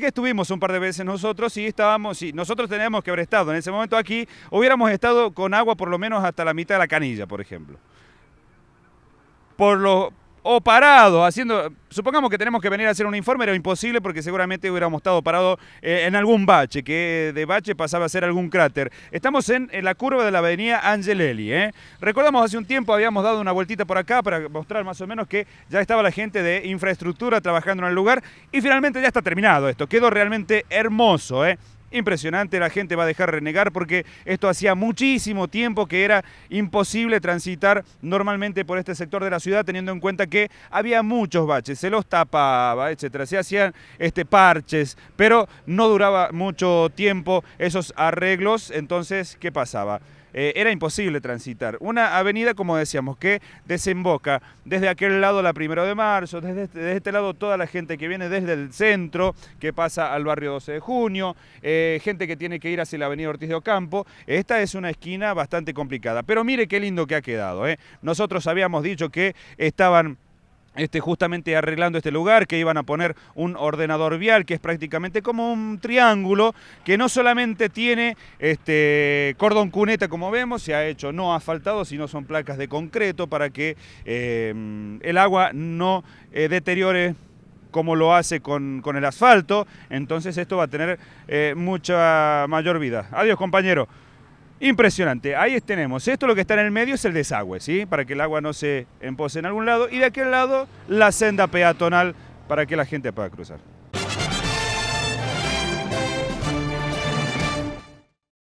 que estuvimos un par de veces nosotros y estábamos, si nosotros teníamos que haber estado en ese momento aquí, hubiéramos estado con agua por lo menos hasta la mitad de la canilla, por ejemplo. Por, lo, o parado, haciendo, supongamos que tenemos que venir a hacer un informe, era imposible porque seguramente hubiéramos estado parado eh, en algún bache, que de bache pasaba a ser algún cráter. Estamos en, la curva de la avenida Angelelli. ¿eh? Recordamos hace un tiempo habíamos dado una vueltita por acá para mostrar más o menos que ya estaba la gente de infraestructura trabajando en el lugar y finalmente ya está terminado esto, quedó realmente hermoso. ¿eh? impresionante, la gente va a dejar renegar porque esto hacía muchísimo tiempo que era imposible transitar normalmente por este sector de la ciudad teniendo en cuenta que había muchos baches, se los tapaba, etcétera, se hacían este, parches, pero no duraba mucho tiempo esos arreglos, entonces, ¿qué pasaba? Eh, era imposible transitar. Una avenida, como decíamos, que desemboca desde aquel lado la primero de marzo, desde este, desde este lado toda la gente que viene desde el centro, que pasa al barrio 12 de junio, eh, gente que tiene que ir hacia la avenida Ortiz de Ocampo. Esta es una esquina bastante complicada, pero mire qué lindo que ha quedado. Eh. Nosotros habíamos dicho que estaban este, justamente arreglando este lugar, que iban a poner un ordenador vial, que es prácticamente como un triángulo, que no solamente tiene este, cordón cuneta, como vemos, se ha hecho no asfaltado, sino son placas de concreto para que eh, el agua no eh, deteriore como lo hace con, el asfalto, entonces esto va a tener eh, mucha mayor vida. Adiós compañero. Impresionante. Ahí tenemos. Esto lo que está en el medio es el desagüe, ¿sí? Para que el agua no se empose en algún lado. Y de aquel lado, la senda peatonal para que la gente pueda cruzar.